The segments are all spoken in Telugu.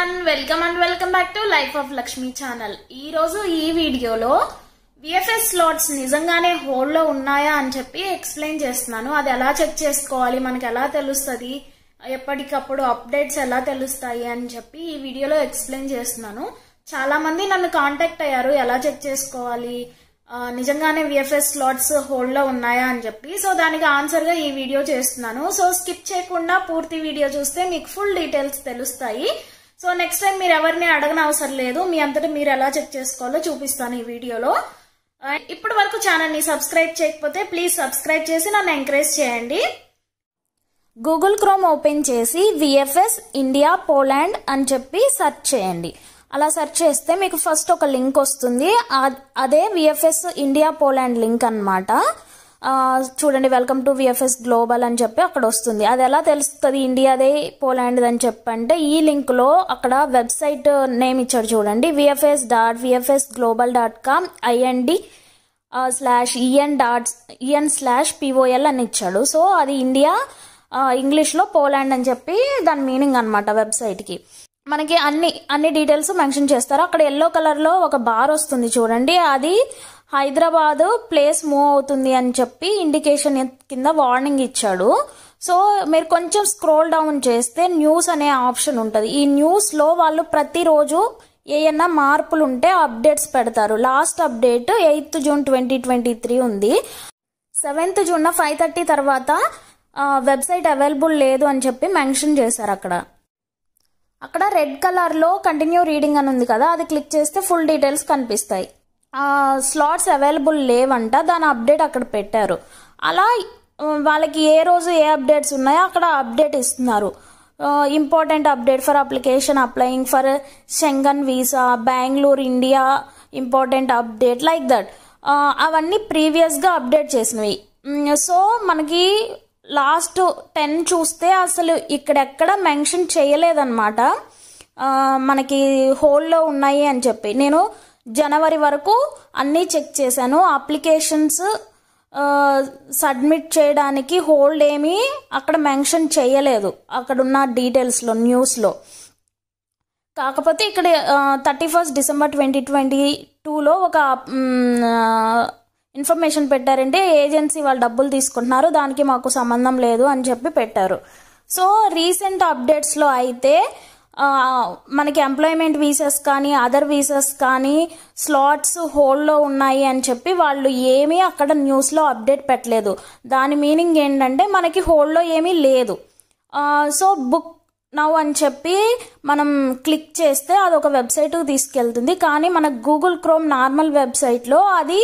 everyone welcome and welcome back to life of Lakshmi channel ఈ రోజు ఈ వీడియోలో విఎఫ్ఎస్ స్లాట్స్ నిజంగానే హోల్లో ఉన్నాయా అని చెప్పి ఎక్స్ప్లెయిన్ చేస్తున్నాను అది ఎలా చెక్ చేసుకోవాలి మనకి ఎలా తెలుస్తుంది ఎప్పటికప్పుడు అప్డేట్స్ ఎలా తెలుస్తాయి అని చెప్పి ఈ వీడియోలో ఎక్స్ప్లెయిన్ చేస్తున్నాను చాలా మంది నన్ను కాంటాక్ట్ అయ్యారు ఎలా చెక్ చేసుకోవాలి నిజంగానే విఎఫ్ఎస్ స్లాట్స్ హోల్డ్లో ఉన్నాయా అని చెప్పి సో దానికి ఆన్సర్గా ఈ వీడియో చేస్తున్నాను సో స్కిప్ చేయకుండా పూర్తి వీడియో చూస్తే మీకు ఫుల్ డీటెయిల్స్ తెలుస్తాయి సో నెక్స్ట్ టైం మీరు ఎవరిని అడగన అవసరం లేదు మీ అంతటా మీరు ఎలా చెక్ చేసుకోవాలో చూపిస్తాను ఈ వీడియోలో ఇప్పటి వరకు ఛానల్ని సబ్స్క్రైబ్ చేయకపోతే ప్లీజ్ సబ్స్క్రైబ్ చేసి నన్ను ఎంకరేజ్ చేయండి గూగుల్ క్రోమ్ ఓపెన్ చేసి విఎఫ్ఎస్ ఇండియా పోలాండ్ అని చెప్పి సెర్చ్ చేయండి అలా సెర్చ్ చేస్తే మీకు ఫస్ట్ ఒక లింక్ వస్తుంది అదే విఎఫ్ఎస్ ఇండియా పోలాండ్ లింక్ అనమాట చూడండి వెల్కమ్ టు విఎఫ్ఎస్ గ్లోబల్ అని చెప్పి అక్కడ వస్తుంది అది ఎలా తెలుస్తుంది ఇండియాదే పోలాండ్ అని చెప్పంటే ఈ లింక్లో అక్కడ వెబ్సైట్ నేమ్ ఇచ్చాడు చూడండి VFS dot VFS global dot com IND slash EN dot EN slash POL అని ఇచ్చాడు సో అది ఇండియా ఇంగ్లీష్లో పోలాండ్ అని చెప్పి దాని మీనింగ్ అనమాట వెబ్సైట్కి మనకి అన్ని అన్ని డీటెయిల్స్ మెన్షన్ చేస్తారు అక్కడ ఎల్లో కలర్లో ఒక బార్ వస్తుంది చూడండి అది హైదరాబాద్ ప్లేస్ మూవ్ అవుతుంది అని చెప్పి ఇండికేషన్ కింద వార్నింగ్ ఇచ్చాడు సో మీరు కొంచెం స్క్రోల్ డౌన్ చేస్తే న్యూస్ అనే ఆప్షన్ ఉంటుంది ఈ న్యూస్లో వాళ్ళు ప్రతిరోజు ఏమన్నా మార్పులు ఉంటే అప్డేట్స్ పెడతారు last update eighth June twenty twenty three ఉంది సెవెంత్ జూన్ ఫైవ్ థర్టీ తర్వాత వెబ్సైట్ అవైలబుల్ లేదు అని చెప్పి మెన్షన్ చేశారు అక్కడ అక్కడ రెడ్ కలర్లో కంటిన్యూ రీడింగ్ అని ఉంది కదా అది క్లిక్ చేస్తే ఫుల్ డీటెయిల్స్ కనిపిస్తాయి స్లాట్స్ అవైలబుల్ లేవంట దాని అప్డేట్ అక్కడ పెట్టారు అలా వాళ్ళకి ఏ రోజు ఏ అప్డేట్స్ ఉన్నాయో అక్కడ అప్డేట్ ఇస్తున్నారు important update for application applying for Schengen visa Bengaluru India important update like that అవన్నీ ప్రీవియస్గా అప్డేట్ చేసినవి సో మనకి లాస్ట్ టెన్ చూస్తే అసలు ఇక్కడెక్కడ మెన్షన్ చేయలేదన్నమాట మనకి హోల్లో ఉన్నాయి అని చెప్పి నేను జనవరి వరకు అన్నీ చెక్ చేశాను అప్లికేషన్స్ సబ్మిట్ చేయడానికి హోల్డ్ ఏమీ అక్కడ మెన్షన్ చేయలేదు అక్కడున్న డీటెయిల్స్లో న్యూస్లో కాకపోతే ఇక్కడ thirty first December twenty twenty టూలో ఒక ఇన్ఫర్మేషన్ పెట్టారంటే ఏజెన్సీ వాళ్ళు డబ్బులు తీసుకుంటున్నారు దానికి మాకు సంబంధం లేదు అని చెప్పి పెట్టారు సో రీసెంట్ అప్డేట్స్లో అయితే మనకి ఎంప్లాయ్మెంట్ వీసాస్ కానీ అదర్ వీసాస్ కానీ స్లాట్స్ హోల్డ్లో ఉన్నాయి అని చెప్పి వాళ్ళు ఏమీ అక్కడ న్యూస్లో అప్డేట్ పెట్టలేదు దాని మీనింగ్ ఏంటంటే మనకి హోల్డ్లో ఏమీ లేదు సో బుక్ నవ్ అని చెప్పి మనం క్లిక్ చేస్తే అది ఒక వెబ్సైట్కి తీసుకెళ్తుంది కానీ మన గూగుల్ క్రోమ్ నార్మల్ వెబ్సైట్లో అది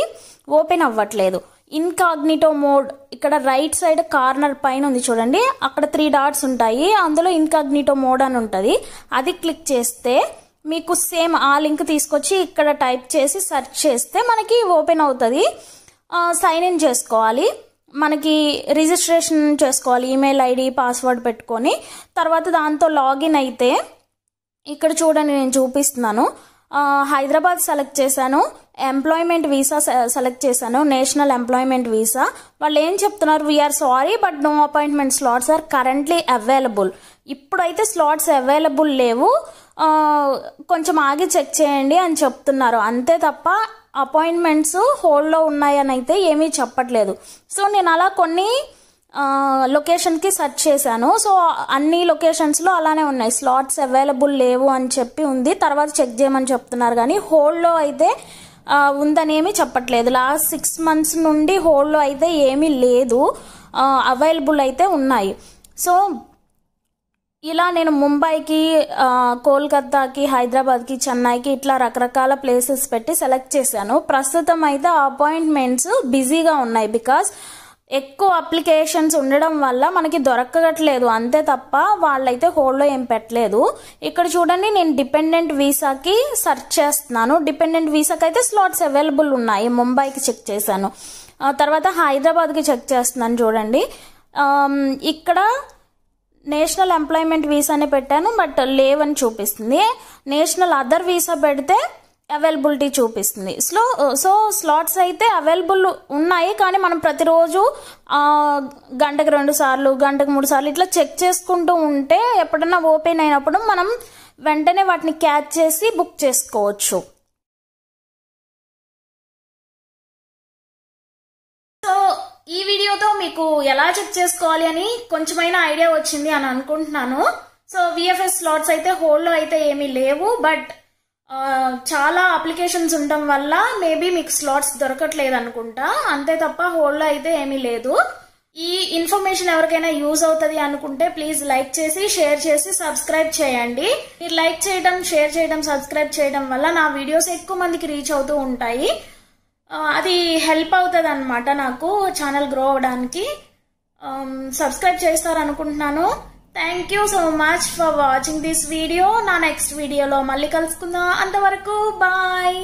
ఓపెన్ అవ్వట్లేదు ఇన్కాగ్నిటో మోడ్ ఇక్కడ రైట్ సైడ్ కార్నర్ పైన ఉంది చూడండి అక్కడ త్రీ డాట్స్ ఉంటాయి అందులో ఇన్కాగ్నిటో మోడ్ అని ఉంటుంది అది క్లిక్ చేస్తే మీకు సేమ్ ఆ లింక్ తీసుకొచ్చి ఇక్కడ టైప్ చేసి సెర్చ్ చేస్తే మనకి ఓపెన్ అవుతుంది సైన్ ఇన్ చేసుకోవాలి మనకి రిజిస్ట్రేషన్ చేసుకోవాలి ఈమెయిల్ ఐడి పాస్వర్డ్ పెట్టుకొని తర్వాత దాంతో లాగిన్ అయితే ఇక్కడ చూడండి నేను చూపిస్తున్నాను హైదరాబాద్ సెలెక్ట్ చేశాను ఎంప్లాయ్మెంట్ వీసా సెలెక్ట్ చేశాను నేషనల్ ఎంప్లాయ్మెంట్ వీసా వాళ్ళు ఏం చెప్తున్నారు we are sorry but no appointment slots are currently available ఇప్పుడైతే స్లాట్స్ అవైలబుల్ లేవు కొంచెం ఆగి చెక్ చేయండి అని చెప్తున్నారు అంతే తప్ప అపాయింట్మెంట్స్ హోల్డ్లో ఉన్నాయని అయితే ఏమీ చెప్పట్లేదు సో నేను అలా కొన్ని లొకేషన్కి సెర్చ్ చేశాను సో అన్ని లొకేషన్స్లో అలానే ఉన్నాయి స్లాట్స్ అవైలబుల్ లేవు అని చెప్పి ఉంది తర్వాత చెక్ చేయమని చెప్తున్నారు కానీ హోల్డ్లో అయితే ఉందని ఏమీ చెప్పట్లేదు లాస్ట్ సిక్స్ మంత్స్ నుండి హోల్డ్లో అయితే ఏమీ లేదు అవైలబుల్ అయితే ఉన్నాయి సో ఇలా నేను ముంబైకి కోల్కతాకి హైదరాబాద్కి చెన్నైకి ఇట్లా రకరకాల ప్లేసెస్ పెట్టి సెలెక్ట్ చేశాను ప్రస్తుతం అయితే అపాయింట్మెంట్స్ బిజీగా ఉన్నాయి బికాస్ ఎక్కువ అప్లికేషన్స్ ఉండడం వల్ల మనకి దొరకట్లేదు అంతే తప్ప వాళ్ళైతే హోల్డ్లో ఏం పెట్టలేదు ఇక్కడ చూడండి నేను డిపెండెంట్ వీసాకి సెర్చ్ చేస్తున్నాను డిపెండెంట్ వీసాకి అయితే స్లాట్స్ అవైలబుల్ ఉన్నాయి ముంబైకి చెక్ చేశాను తర్వాత హైదరాబాద్కి చెక్ చేస్తున్నాను చూడండి ఇక్కడ నేషనల్ ఎంప్లాయ్మెంట్ వీసానే పెట్టాను బట్ లేవని చూపిస్తుంది నేషనల్ అదర్ వీసా పెడితే అవైలబిలిటీ చూపిస్తుంది స్లో సో స్లాట్స్ అయితే అవైలబుల్ ఉన్నాయి కానీ మనం ప్రతిరోజు గంటకు రెండు సార్లు గంటకు మూడు సార్లు ఇట్లా చెక్ చేసుకుంటూ ఉంటే ఎప్పుడన్నా ఓపెన్ అయినప్పుడు మనం వెంటనే వాటిని క్యాచ్ చేసి బుక్ చేసుకోవచ్చు వీడియోతో మీకు ఎలా చెక్ చేసుకోవాలి అని కొంచెమైనా ఐడియా వచ్చింది అని అనుకుంటున్నాను సో విఎఫ్ఎస్ స్లాట్స్ అయితే హోల్డ్లో అయితే ఏమీ లేవు బట్ చాలా అప్లికేషన్స్ ఉండడం వల్ల మేబీ మీకు స్లాట్స్ దొరకట్లేదు అనుకుంటా అంతే తప్ప హోల్డ్లో అయితే ఏమీ లేదు ఈ ఇన్ఫర్మేషన్ ఎవరికైనా యూజ్ అవుతుంది అనుకుంటే ప్లీజ్ లైక్ చేసి షేర్ చేసి సబ్స్క్రైబ్ చేయండి మీరు లైక్ చేయడం షేర్ చేయడం సబ్స్క్రైబ్ చేయడం వల్ల నా వీడియోస్ ఎక్కువ మందికి రీచ్ అవుతూ ఉంటాయి అది హెల్ప్ అవుతుంది అనమాట నాకు ఛానల్ గ్రో అవ్వడానికి సబ్స్క్రైబ్ um, చేస్తారనుకుంటున్నాను thank you so much for watching this video నా నెక్స్ట్ వీడియోలో మళ్ళీ కలుసుకుందాం అంతవరకు బాయ్